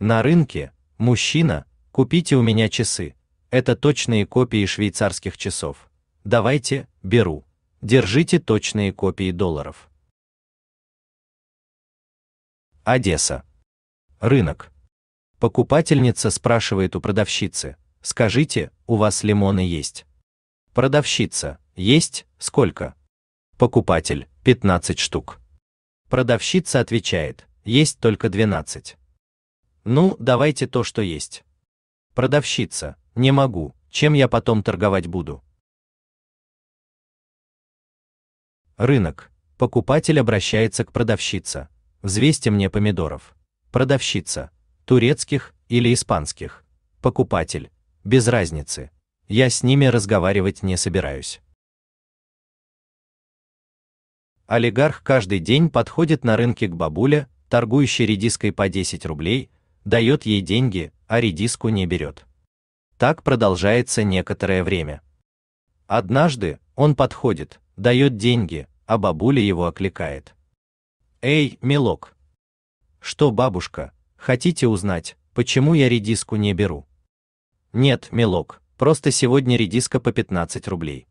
На рынке, мужчина, купите у меня часы. Это точные копии швейцарских часов. Давайте, беру. Держите точные копии долларов. Одесса. Рынок. Покупательница спрашивает у продавщицы: "Скажите, у вас лимоны есть?" Продавщица: "Есть, сколько?" Покупатель: "15 штук". Продавщица отвечает: "Есть только 12". Ну, давайте то, что есть. Продавщица. Не могу. Чем я потом торговать буду? Рынок. Покупатель обращается к продавщице. Взвесьте мне помидоров. Продавщица. Турецких или испанских. Покупатель. Без разницы. Я с ними разговаривать не собираюсь. Олигарх каждый день подходит на рынке к бабуле, торгующей редиской по 10 рублей, дает ей деньги, а редиску не берет. Так продолжается некоторое время. Однажды он подходит, дает деньги, а бабуля его окликает. «Эй, милок!» «Что, бабушка, хотите узнать, почему я редиску не беру?» «Нет, милок, просто сегодня редиска по 15 рублей».